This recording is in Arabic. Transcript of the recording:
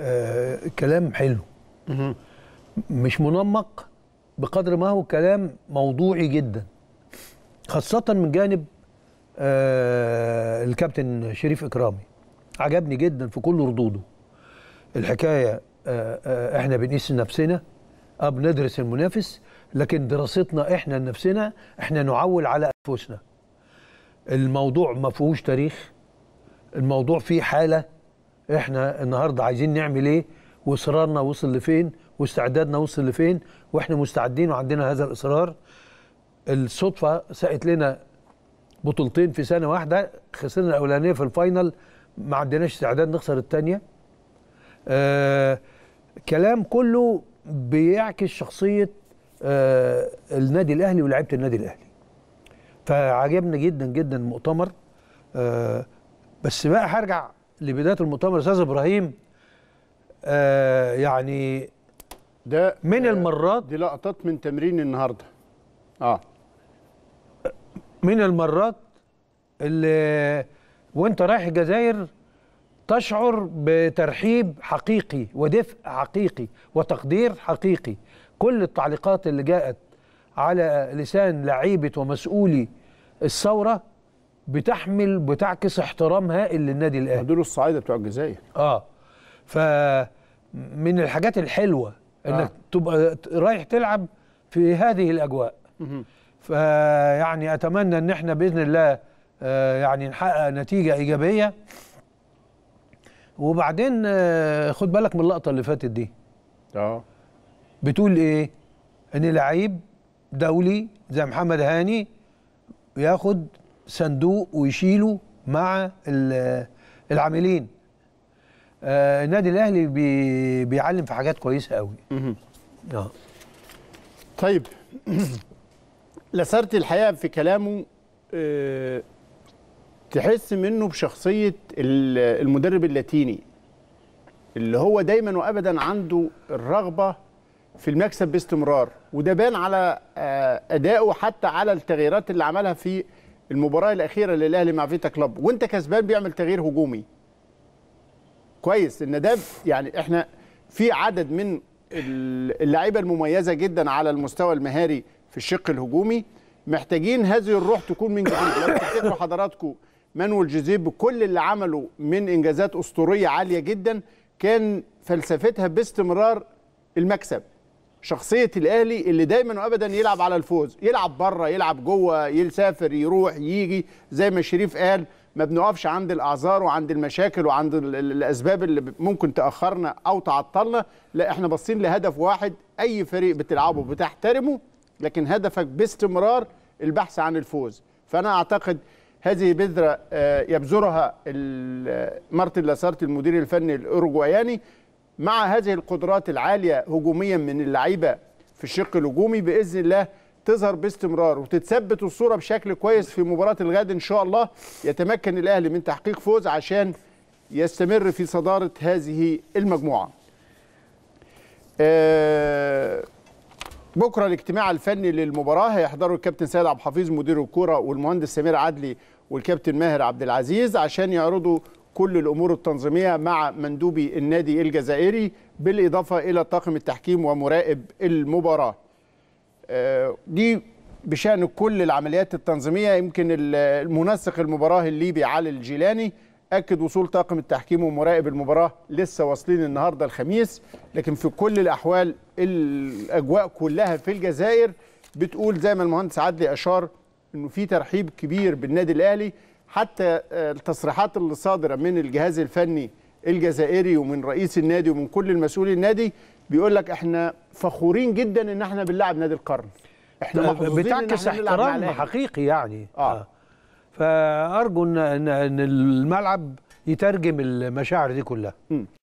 آه، كلام حلو مش منمق بقدر ما هو كلام موضوعي جدا خاصة من جانب آه الكابتن شريف إكرامي عجبني جدا في كل ردوده الحكاية آه آه احنا بنقيس نفسنا اه بندرس المنافس لكن دراستنا احنا لنفسنا احنا نعول على انفسنا الموضوع ما فيهوش تاريخ الموضوع فيه حاله احنا النهارده عايزين نعمل ايه واصرارنا وصل لفين واستعدادنا وصل لفين واحنا مستعدين وعندنا هذا الاصرار الصدفه سقت لنا بطولتين في سنه واحده خسرنا الاولانيه في الفاينل ما عندناش استعداد نخسر الثانيه آه كلام كله بيعكس شخصيه آه النادي الاهلي ولاعيبه النادي الاهلي فعجبنا جدا جدا المؤتمر آه بس بقى هرجع لبدايه المؤتمر استاذ ابراهيم آه يعني ده من آه، المرات دي لقطات من تمرين النهارده اه من المرات اللي وانت رايح الجزائر تشعر بترحيب حقيقي ودفء حقيقي وتقدير حقيقي كل التعليقات اللي جاءت على لسان لعيبه ومسؤولي الثوره بتحمل بتعكس احترام هائل للنادي الاهلي دول الصعايده بتوع الجزائر اه ف من الحاجات الحلوه انك آه. تبقى رايح تلعب في هذه الاجواء فيعني اتمنى ان احنا باذن الله آه يعني نحقق نتيجه ايجابيه وبعدين آه خد بالك من اللقطه اللي فاتت دي اه بتقول ايه ان لعيب دولي زي محمد هاني ياخد صندوق ويشيله مع العاملين آه النادي الاهلي بي بيعلم في حاجات كويسه قوي اه طيب لسرت الحقيقه في كلامه أه تحس منه بشخصيه المدرب اللاتيني اللي هو دايما وابدا عنده الرغبه في المكسب باستمرار وده بان على آه، ادائه حتى على التغييرات اللي عملها في المباراه الاخيره للاهلي مع فيتا كلوب وانت كسبان بيعمل تغيير هجومي كويس ان ده يعني احنا في عدد من اللعيبه المميزه جدا على المستوى المهاري في الشق الهجومي محتاجين هذه الروح تكون من جديد لو تفتكروا حضراتكم مانويل جوزيه بكل اللي عمله من انجازات اسطوريه عاليه جدا كان فلسفتها باستمرار المكسب شخصيه الاهلي اللي دايما وابدا يلعب على الفوز يلعب بره يلعب جوه يسافر يروح يجي زي ما شريف قال ما بنقفش عند الاعذار وعند المشاكل وعند الاسباب اللي ممكن تاخرنا او تعطلنا لا احنا باصين لهدف واحد اي فريق بتلعبه بتحترمه لكن هدفك باستمرار البحث عن الفوز فانا اعتقد هذه بذره آه، يبذرها مارتن لاسارت المدير الفني الاوروجواياني مع هذه القدرات العاليه هجوميا من اللعيبه في الشق الهجومي باذن الله تظهر باستمرار وتتثبت الصوره بشكل كويس في مباراه الغد ان شاء الله يتمكن الاهلي من تحقيق فوز عشان يستمر في صداره هذه المجموعه. آه، بكره الاجتماع الفني للمباراه هيحضره الكابتن سيد عبد الحفيظ مدير الكوره والمهندس سمير عدلي والكابتن ماهر عبد العزيز عشان يعرضوا كل الامور التنظيميه مع مندوبي النادي الجزائري بالاضافه الى طاقم التحكيم ومراقب المباراه. آه، دي بشان كل العمليات التنظيميه يمكن المنسق المباراه الليبي علي الجيلاني اكد وصول طاقم التحكيم ومراقب المباراه لسه واصلين النهارده الخميس لكن في كل الاحوال الاجواء كلها في الجزائر بتقول زي ما المهندس عدلي اشار انه في ترحيب كبير بالنادي الاهلي حتى آه، التصريحات اللي صادره من الجهاز الفني الجزائري ومن رئيس النادي ومن كل المسؤولين النادي بيقول لك احنا فخورين جدا ان احنا بنلعب نادي القرن احنا بتعكس احترام حقيقي يعني آه. آه. فارجو ان الملعب يترجم المشاعر دي كلها م.